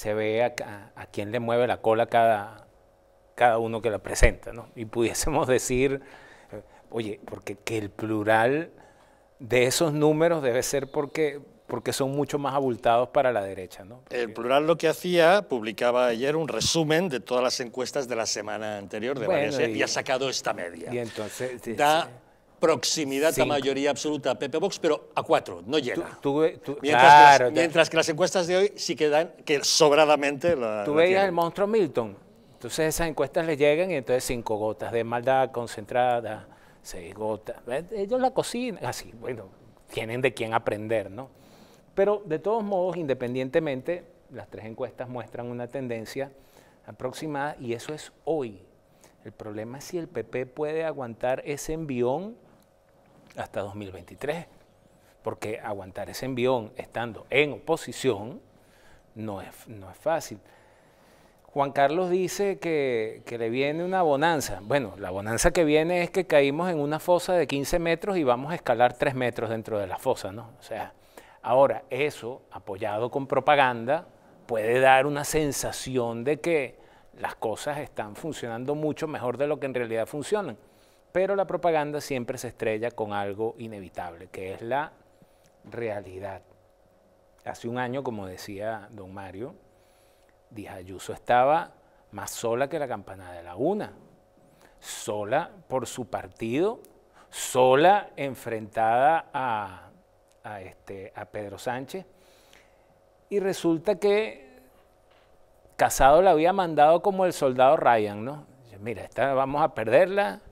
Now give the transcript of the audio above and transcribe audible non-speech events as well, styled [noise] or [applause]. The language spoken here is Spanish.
se ve a, quién le mueve la cola cada, cada uno que la presenta, ¿no? Y pudiésemos [laughs] decir, eh, oye, porque que el plural de esos números debe ser porque, porque son mucho más abultados para la derecha. ¿no? El plural lo que hacía, publicaba ayer un resumen de todas las encuestas de la semana anterior de varias, y, ha sacado esta media. Y entonces... Da este, proximidad a mayoría absoluta a Pepe Vox, pero a cuatro, no llega. mientras, que las, encuestas de hoy sí quedan, que sobradamente la. Tú veías el monstruo Milton. Entonces esas encuestas le llegan y entonces cinco gotas de maldad concentrada, seis gotas. Ellos la cocinan, así, bueno, tienen de quién aprender, ¿no? Pero de todos modos, independientemente, las tres encuestas muestran una tendencia aproximada y eso es hoy. El problema es si el PP puede aguantar ese envión hasta 2023, porque aguantar ese envión estando en oposición no es, no es fácil. Juan Carlos dice que, le viene una bonanza. Bueno, la bonanza que viene es que caímos en una fosa de 15 metros y vamos a escalar 3 metros dentro de la fosa, ¿no? O sea, ahora eso, apoyado con propaganda, puede dar una sensación de que las cosas están funcionando mucho mejor de lo que en realidad funcionan pero la propaganda siempre se estrella con algo inevitable, que es la realidad. Hace un año, como decía don Mario, Díaz Ayuso estaba más sola que la campanada de la una, sola por su partido, sola enfrentada a, este, a Pedro Sánchez. Y resulta que Casado la había mandado como el soldado Ryan, ¿no? Mira, esta vamos a perderla,